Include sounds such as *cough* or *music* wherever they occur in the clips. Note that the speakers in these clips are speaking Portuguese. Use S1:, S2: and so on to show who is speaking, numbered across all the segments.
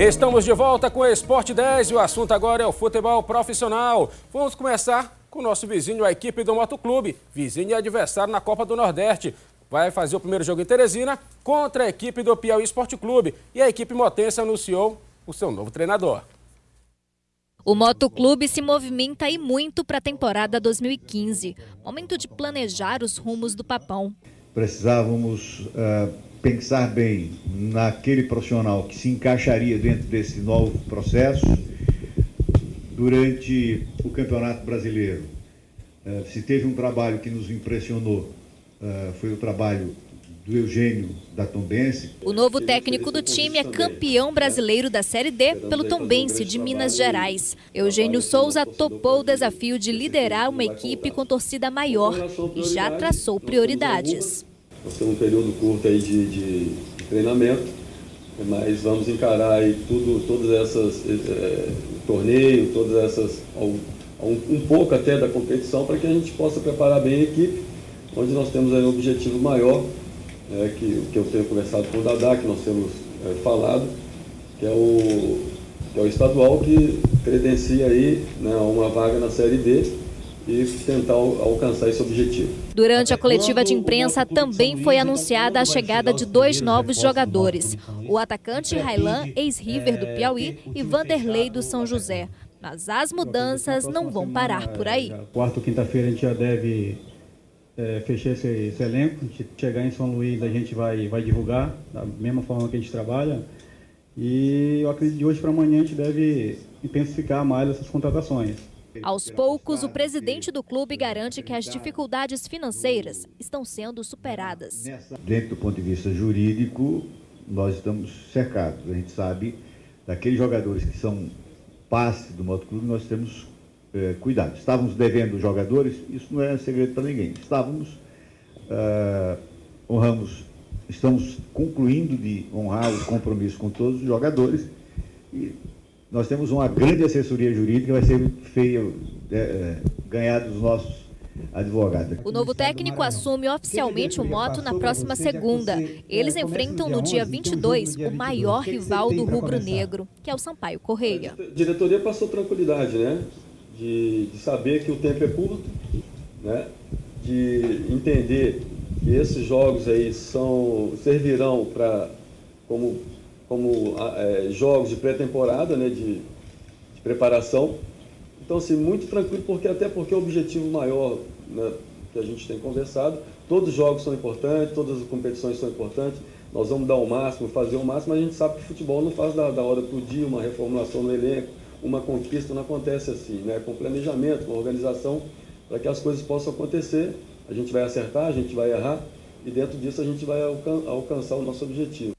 S1: Estamos de volta com o Esporte 10 e o assunto agora é o futebol profissional. Vamos começar com o nosso vizinho, a equipe do Motoclube, vizinho e adversário na Copa do Nordeste. Vai fazer o primeiro jogo em Teresina contra a equipe do Piauí Esporte Clube. E a equipe motense anunciou o seu novo treinador.
S2: O Motoclube se movimenta e muito para a temporada 2015. Momento de planejar os rumos do papão
S3: precisávamos uh, pensar bem naquele profissional que se encaixaria dentro desse novo processo. Durante o Campeonato Brasileiro, uh, se teve um trabalho que nos impressionou, uh, foi o trabalho do Eugênio da Tombense.
S2: O novo técnico do time é campeão brasileiro da Série D pelo Tombense de Minas Gerais. Eugênio Souza topou o desafio de liderar uma equipe com torcida maior e já traçou prioridades.
S4: Nós temos um período curto aí de, de, treinamento, mas vamos encarar aí tudo, todas essas é, torneio, todas essas um, um pouco até da competição para que a gente possa preparar bem a equipe, onde nós temos aí um objetivo maior, é, que, que eu tenho conversado com o Dadá, que nós temos é, falado, que é, o, que é o estadual que credencia aí né, uma vaga na Série D e tentar alcançar esse objetivo.
S2: Durante a coletiva de imprensa, também foi anunciada a chegada de dois né? novos jogadores: o atacante Railan, ex-River do é, Piauí, e Vanderlei do São tá José. Mas então, as mudanças não vão parar por aí.
S4: Quarta quinta-feira a gente já deve é, fechar esse, esse, elenco. A gente chegar em São Luís, a gente vai, vai divulgar da mesma forma que a gente trabalha. E eu acredito que de hoje para amanhã a gente deve intensificar mais essas
S3: contratações.
S2: Aos poucos, o presidente do clube garante que as dificuldades financeiras estão sendo superadas. Dentro
S3: do ponto de vista jurídico, nós estamos cercados. A gente sabe daqueles jogadores que são passe do motoclube, nós temos eh, cuidado. Estávamos devendo jogadores, isso não é segredo para ninguém. Estávamos, ah, honramos, estamos concluindo de honrar o compromisso com todos os jogadores e nós temos uma grande assessoria jurídica, vai ser feio é, é, ganhar dos nossos advogados.
S2: O novo técnico assume oficialmente o moto na próxima segunda. Eles enfrentam no dia 22 o maior rival do rubro-negro, que é o Sampaio Correia. A
S4: diretoria passou tranquilidade, né? De, de saber que o tempo é curto, né? De entender que esses jogos aí são servirão para como como é, jogos de pré-temporada, né, de, de, preparação. Então, assim, muito tranquilo, porque até porque o objetivo maior né, que a gente tem conversado, todos os jogos são importantes, todas as competições são importantes, nós vamos dar o máximo, fazer o máximo, mas a gente sabe que o futebol não faz da, da hora para o dia, uma reformulação no elenco, uma conquista não acontece assim, né? Com planejamento, com organização, para que as coisas possam acontecer, a gente vai acertar, a gente vai errar, e dentro disso a gente vai alcan alcançar o nosso objetivo.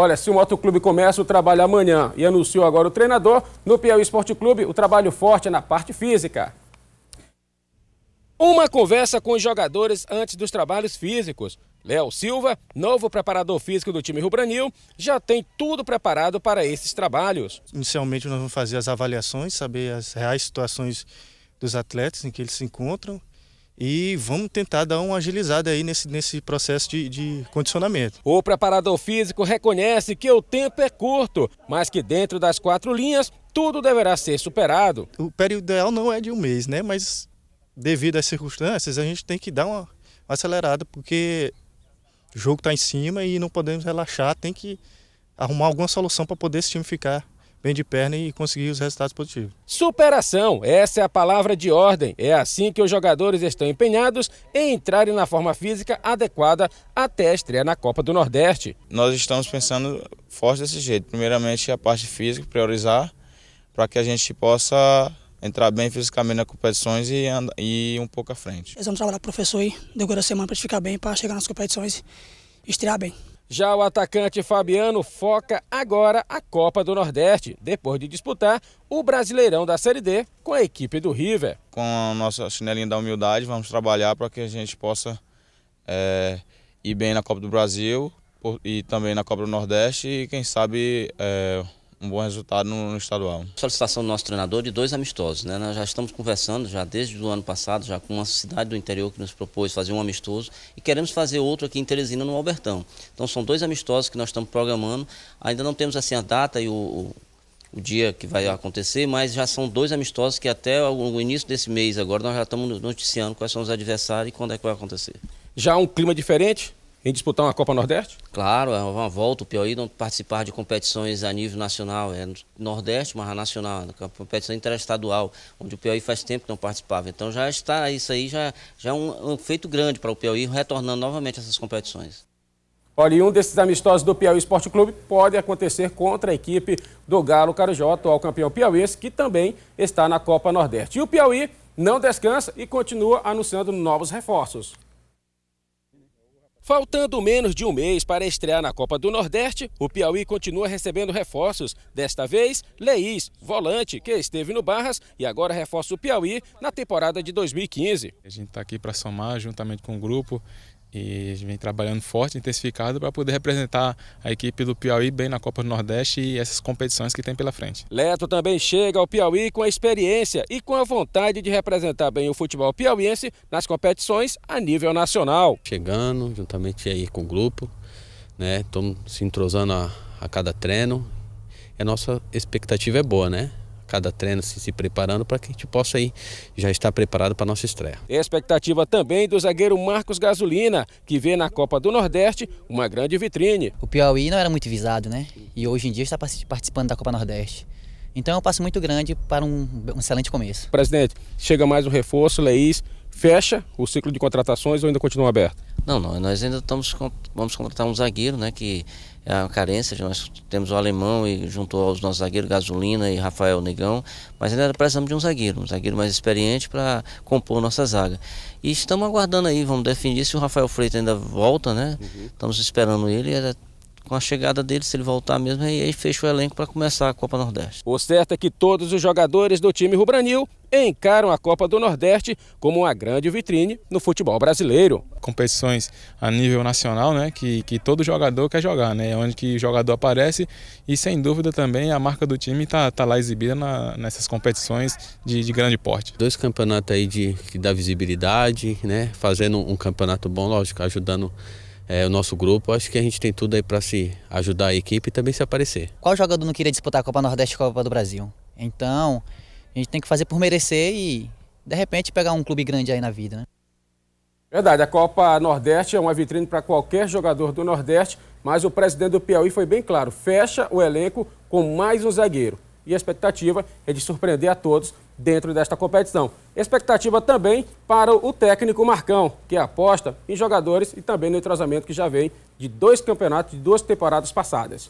S1: Olha, se o Motoclube começa o trabalho amanhã e anunciou agora o treinador, no Piauí Esporte Clube o trabalho forte é na parte física. Uma conversa com os jogadores antes dos trabalhos físicos. Léo Silva, novo preparador físico do time Rubranil, já tem tudo preparado para esses trabalhos.
S4: Inicialmente nós vamos fazer as avaliações, saber as reais situações dos atletas em que eles se encontram, e vamos tentar dar uma
S1: agilizada aí nesse, nesse processo de, de condicionamento. O preparador físico reconhece que o tempo é curto, mas que dentro das quatro linhas tudo deverá ser superado. O período ideal não é de um mês, né? Mas devido às circunstâncias, a gente tem que dar uma, uma
S4: acelerada, porque o jogo está em cima e não podemos relaxar, tem que arrumar alguma solução para poder esse time ficar bem de perna e conseguir os resultados positivos.
S1: Superação, essa é a palavra de ordem. É assim que os jogadores estão empenhados em entrarem na forma física adequada até a estreia na Copa do Nordeste. Nós estamos pensando forte desse jeito. Primeiramente a parte física, priorizar, para que a gente possa entrar bem fisicamente nas competições e, ir um pouco à frente.
S5: Nós vamos trabalhar com o professor aí, decorrer a semana para ficar bem, para chegar nas competições e estrear bem.
S1: Já o atacante Fabiano foca agora a Copa do Nordeste, depois de disputar o Brasileirão da Série D com a equipe do River. Com a nossa chinelinha da humildade, vamos trabalhar para que a gente possa é, ir bem na Copa do Brasil e também na Copa do Nordeste
S5: e, quem sabe, é, um bom resultado no, no estadual. Solicitação do nosso treinador de dois amistosos, né? Nós já estamos conversando já desde o ano passado, já com uma cidade do interior que nos propôs fazer um amistoso e queremos fazer outro aqui em Teresina, no Albertão. Então são dois amistosos que nós estamos programando. Ainda não temos assim a data e o, o o dia que vai acontecer, mas já são dois amistosos que até o início desse mês agora nós já estamos noticiando quais são os adversários e quando é que vai acontecer.
S1: Já um clima diferente? em disputar uma Copa Nordeste?
S5: Claro, é uma volta. O Piauí não participar de competições a nível nacional. É Nordeste, mas nacional. Né, é competição interestadual, onde o Piauí faz tempo que não participava. Então já está, isso aí já, já é um, um feito grande para o Piauí retornando novamente a essas competições.
S1: Olha, e um desses amistosos do Piauí Esporte Clube pode acontecer contra a equipe do Galo Carajó, atual campeão piauiense, que também está na Copa Nordeste. E o Piauí não descansa e continua anunciando novos reforços. Faltando menos de um mês para estrear na Copa do Nordeste, o Piauí continua recebendo reforços. Desta vez, Leís, volante, que esteve no Barras e agora reforça o Piauí na temporada de 2015. A gente está aqui para somar juntamente com o grupo, e vem trabalhando forte, intensificado, para poder representar a equipe do Piauí bem na Copa do Nordeste e essas competições que tem pela frente. Leto também chega ao Piauí com a experiência e com a vontade de representar bem o futebol piauiense nas competições a nível nacional. Chegando, juntamente aí com o grupo, né? Estamos se entrosando a,
S4: a cada treino. E a nossa expectativa é boa, né? cada treino se, se preparando para que a gente possa aí já estar preparado para a nossa estreia.
S1: Expectativa também do zagueiro Marcos Gasolina, que vê na Copa do Nordeste uma grande vitrine.
S2: O Piauí não era muito visado, né? E hoje em dia está participando da Copa Nordeste. Então é um passo muito grande para um, um excelente começo.
S1: Presidente, chega mais um reforço, Leís, fecha o ciclo de contratações ou ainda
S5: continua aberto? Não, não nós ainda estamos vamos contratar um zagueiro, né? Que é uma carência, nós temos o alemão e juntou aos nossos zagueiros Gasolina e Rafael Negão, mas ainda precisamos de um zagueiro, um zagueiro mais experiente para compor nossa zaga. E estamos aguardando aí, vamos definir se o Rafael Freitas ainda volta, né? Uhum. Estamos esperando ele, é com a chegada dele, se ele voltar mesmo, aí fecha o elenco para começar a Copa Nordeste.
S1: O certo é que todos os jogadores do time rubranil encaram a Copa do Nordeste como uma grande vitrine no futebol brasileiro. Competições a nível nacional, né, que, que todo jogador quer jogar, né, onde que o jogador aparece e sem dúvida também a marca do time está tá lá exibida na, nessas competições
S4: de, de, grande porte. Dois campeonatos aí de, que dá visibilidade, né, fazendo um campeonato bom, lógico, ajudando é, o nosso grupo. Acho que a gente tem tudo aí para se ajudar a equipe e
S2: também se aparecer. Qual jogador não queria disputar a Copa Nordeste e a Copa do Brasil? Então, a gente tem que fazer por merecer e, de repente, pegar um clube grande aí na vida, né?
S1: Verdade, a Copa Nordeste é uma vitrine para qualquer jogador do Nordeste, mas o presidente do Piauí foi bem claro: fecha o elenco com mais um zagueiro e a expectativa é de surpreender a todos dentro desta competição. Expectativa também para o técnico Marcão, que aposta em jogadores e também no entrosamento que já vem de dois campeonatos, de duas temporadas passadas.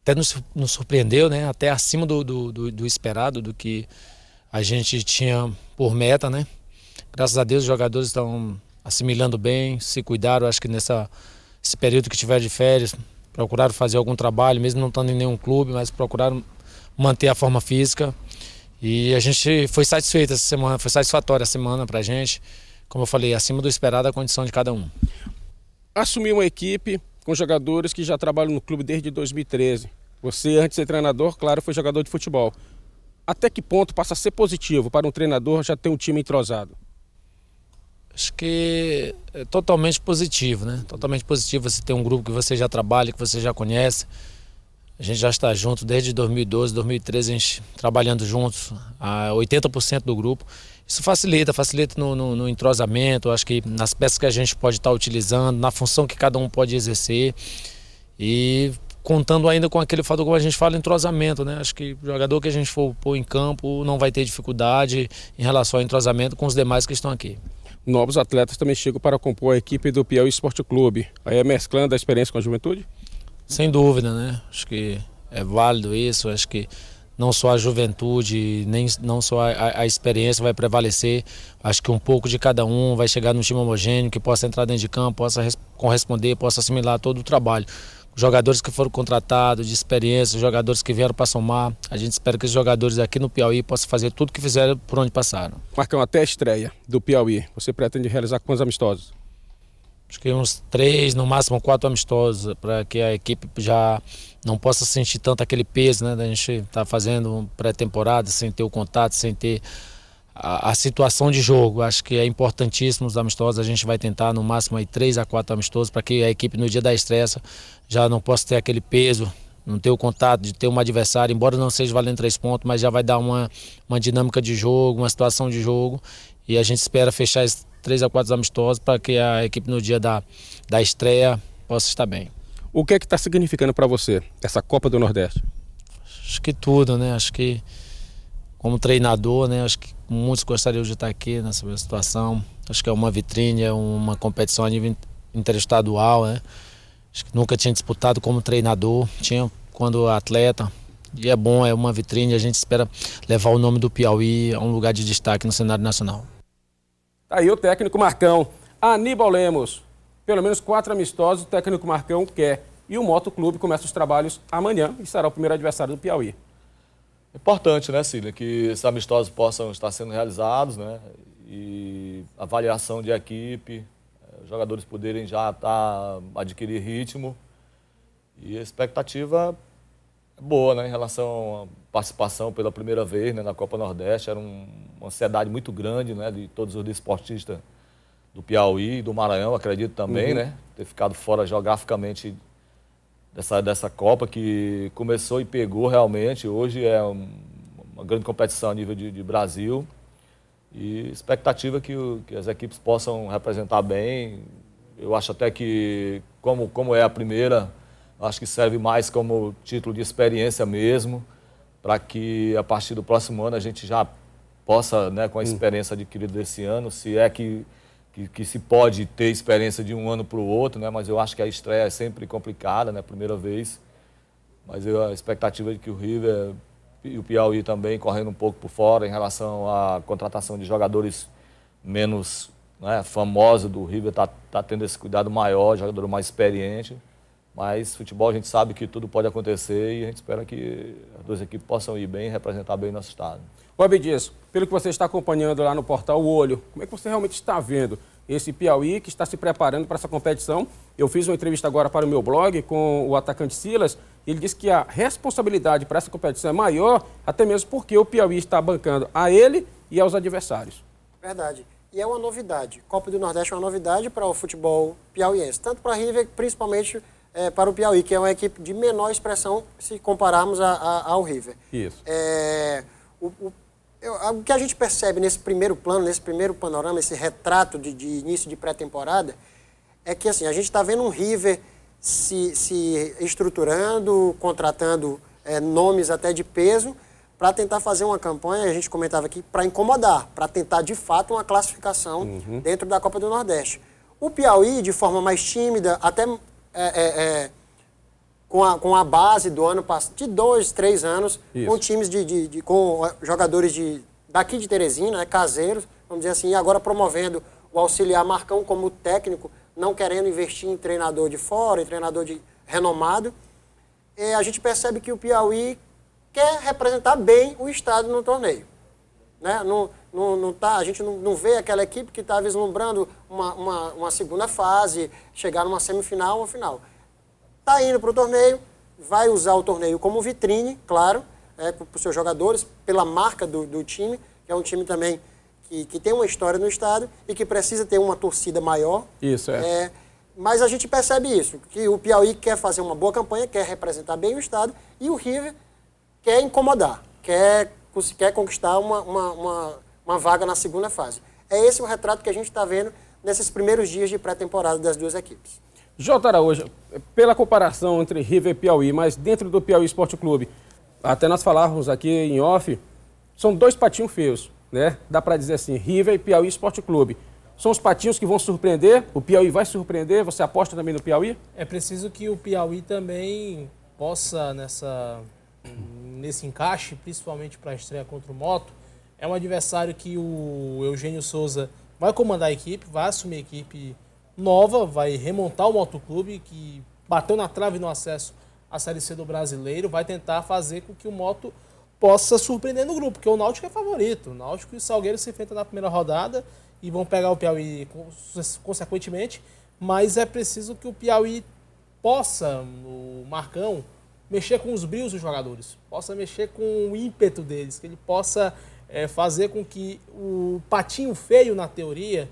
S6: Até nos, nos surpreendeu, né? Até acima do, do, do, do esperado, do que a gente tinha por meta, né? Graças a Deus os jogadores estão assimilando bem, se cuidaram, acho que nessa esse período que tiver de férias, procuraram fazer algum trabalho, mesmo não estando em nenhum clube, mas procuraram manter a forma física. E a gente foi satisfeito essa semana, foi satisfatória a semana para a gente. Como eu falei, acima do esperado a condição de cada um.
S1: Assumir uma equipe com jogadores que já trabalham no clube desde 2013. Você, antes de ser treinador, claro, foi jogador de futebol. Até que ponto passa a ser positivo para um treinador já ter um time entrosado?
S6: acho que é totalmente positivo, né? Totalmente positivo você ter um grupo que você já trabalha, que você já conhece. A gente já está junto desde 2012, 2013, a gente trabalhando juntos, a 80% do grupo. Isso facilita, facilita no, no, no entrosamento, acho que nas peças que a gente pode estar tá utilizando, na função que cada um pode exercer. E contando ainda com aquele fator como a gente fala, entrosamento, né? Acho que o jogador que a gente for pôr em campo não vai ter dificuldade em relação ao entrosamento com os demais que estão aqui novos atletas também
S1: chegam para compor a equipe do Piauí Esporte Clube. Aí é mesclando a experiência com a juventude?
S6: Sem dúvida, né? Acho que é válido isso, acho que não só a juventude, nem não só a, a, experiência vai prevalecer. Acho que um pouco de cada um vai chegar num time homogêneo, que possa entrar dentro de campo, possa res, corresponder, possa assimilar todo o trabalho jogadores que foram contratados, de experiência, jogadores que vieram para somar. A gente espera que os jogadores aqui no Piauí possam fazer tudo que fizeram por onde passaram.
S1: Marcão, até a estreia do Piauí, você pretende realizar quantos
S6: amistosos? Acho que uns três, no máximo quatro amistosos, para que a equipe já não possa sentir tanto aquele peso, né? Da gente estar tá fazendo pré-temporada sem ter o contato, sem ter a, a, situação de jogo. Acho que é importantíssimo os amistosos. A gente vai tentar no máximo aí três a quatro amistosos para que a equipe no dia da estressa já não possa ter aquele peso, não ter o contato de ter um adversário, embora não seja valendo três pontos, mas já vai dar uma, uma dinâmica de jogo, uma situação de jogo. E a gente espera fechar esses três a quatro amistosos para que a equipe no dia da, da estreia possa estar bem. O que é que está significando para você essa Copa do Nordeste? Acho que tudo, né? Acho que como treinador, né? Acho que muitos gostariam de estar aqui nessa situação. Acho que é uma vitrine, é uma competição a nível interestadual, né? Acho que nunca tinha disputado como treinador, tinha quando atleta. E é bom, é uma vitrine, a gente espera levar o nome do Piauí a um lugar de destaque no cenário nacional.
S1: Tá aí o técnico Marcão, Aníbal Lemos. Pelo menos quatro amistosos o técnico Marcão quer. E o Moto Clube começa
S3: os trabalhos amanhã e será o primeiro adversário do Piauí. Importante, né, Cília, que esses amistosos possam estar sendo realizados, né? E avaliação de equipe, eh, os jogadores poderem já estar tá, adquirir ritmo. E a expectativa é boa, né, em relação à participação pela primeira vez né, na Copa Nordeste. Era um, uma ansiedade muito grande, né, de todos os desportistas do Piauí e do Maranhão, acredito também, uhum. né? Ter ficado fora geograficamente dessa, dessa Copa que começou e pegou realmente. Hoje é um, uma grande competição a nível de, de Brasil. E expectativa que, que as equipes possam representar bem. Eu acho até que, como, como é a primeira, acho que serve mais como título de experiência mesmo, para que a partir do próximo ano a gente já possa, né, com a experiência adquirida desse ano, se é que que, que se pode ter experiência de um ano para o outro, né? mas eu acho que a estreia é sempre complicada, né? primeira vez. Mas eu, a expectativa é de que o River e o Piauí também correndo um pouco por fora em relação à contratação de jogadores menos né, famosos do River, está tá tendo esse cuidado maior, jogador mais experiente. Mas futebol a gente sabe que tudo pode acontecer e a gente espera que as duas equipes possam ir bem e representar bem nosso estado.
S1: O Abdias, pelo que você está acompanhando lá no portal O Olho, como é que você realmente está vendo esse Piauí que está se preparando para essa competição? Eu fiz uma entrevista agora para o meu blog com o atacante Silas. Ele disse que a responsabilidade para essa competição é maior, até mesmo porque o Piauí está bancando a ele e aos adversários.
S7: Verdade. E é uma novidade. Copa do Nordeste é uma novidade para o futebol piauiense, tanto para a River, principalmente é, para o Piauí, que é uma equipe de menor expressão se compararmos a, a, ao River. Isso. É, o, o eu, ah, o que a gente percebe nesse primeiro plano, nesse primeiro panorama, esse retrato de, de início de pré-temporada, é que assim, a gente está vendo um River se, se estruturando, contratando é, nomes até de peso, para tentar fazer uma campanha, a gente comentava aqui, para incomodar, para tentar de fato uma classificação uhum. dentro da Copa do Nordeste. O Piauí, de forma mais tímida, até é, é, é com a, com a base do ano passado, de dois, três anos, Isso. com times de, de, de, com jogadores de, daqui de Teresina, né, caseiros, vamos dizer assim, e agora promovendo o auxiliar Marcão como técnico, não querendo investir em treinador de fora, em treinador de renomado. E eh, a gente percebe que o Piauí quer representar bem o Estado no torneio. Né? Não, não, não tá, a gente não, não vê aquela equipe que está vislumbrando uma, uma, uma segunda fase, chegar numa semifinal ou final. Está indo para o torneio, vai usar o torneio como vitrine, claro, é, né, para os seus jogadores, pela marca do, do, time, que é um time também que, que tem uma história no estado e que precisa ter uma torcida maior. Isso, é. é. Mas a gente percebe isso, que o Piauí quer fazer uma boa campanha, quer representar bem o estado e o River quer incomodar, quer, quer conquistar uma, uma, uma, uma vaga na segunda fase. É esse o retrato que a gente está vendo nesses primeiros dias de pré-temporada das duas equipes.
S1: Jota Araújo, pela comparação entre River e Piauí, mas dentro do Piauí Esporte Clube, até nós falarmos aqui em off, são dois patinhos feios, né? Dá para dizer assim, River e Piauí Esporte Clube. São os patinhos que vão surpreender, o Piauí vai surpreender, você aposta também no Piauí? É preciso que o Piauí também
S8: possa, nessa, nesse encaixe, principalmente para a estreia contra o Moto, é um adversário que o Eugênio Souza vai comandar a equipe, vai assumir a equipe nova, vai remontar o motoclube que bateu na trave no acesso à Série C do Brasileiro, vai tentar fazer com que o moto possa surpreender no grupo, porque o Náutico é favorito. O Náutico e o Salgueiro se enfrentam na primeira rodada e vão pegar o Piauí consequentemente, mas é preciso que o Piauí possa, no Marcão, mexer com os brios dos jogadores, possa mexer com o ímpeto deles, que ele possa é, fazer com que o patinho feio, na teoria,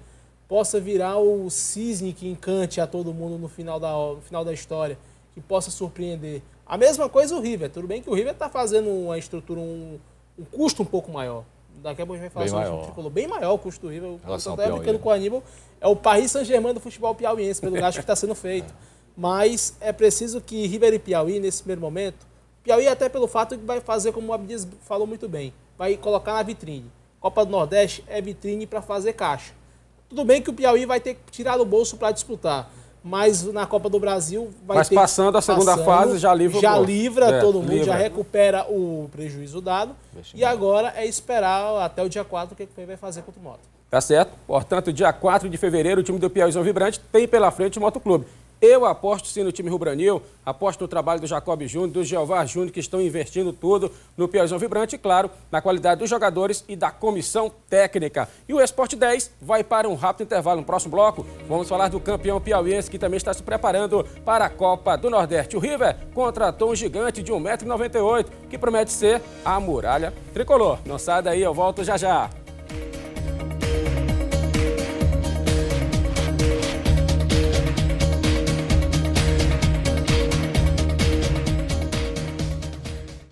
S8: possa virar o cisne que encante a todo mundo no final da, no final da história, que possa surpreender. A mesma coisa o River. Tudo bem que o River está fazendo uma estrutura, um, um, custo um pouco maior. Daqui a pouco a gente vai falar bem sobre maior. Falou, bem maior o custo do River. O Relação até brincando né? com o Aníbal. É o Paris Saint-Germain do futebol piauiense, pelo gasto que está sendo feito. *laughs* É. Mas é preciso que River e Piauí, nesse primeiro momento, Piauí até pelo fato que vai fazer, como o Abdias falou muito bem, vai colocar na vitrine. Copa do Nordeste é vitrine para fazer caixa. Tudo bem que o Piauí vai ter que tirar do bolso para disputar, mas na Copa do Brasil vai mas ter passando a segunda passando, fase já livra já livra é, todo mundo livra. já recupera o prejuízo dado e agora é esperar até o dia 4 o que o Piauí vai fazer contra o Moto
S1: tá certo portanto dia 4 de fevereiro o time do Piauí Vibrante tem pela frente o Moto Clube eu aposto sim no time rubranil, aposto no trabalho do Jacob Júnior, do Jeová Júnior, que estão investindo tudo no Piauzão Vibrante, e claro, na qualidade dos jogadores e da comissão técnica. E o Esporte 10 vai para um rápido intervalo. No próximo bloco, vamos falar do campeão piauiense, que também está se preparando para a Copa do Nordeste. O River contratou um gigante de 1,98m, que promete ser a muralha tricolor. Não sai daí, eu volto já já.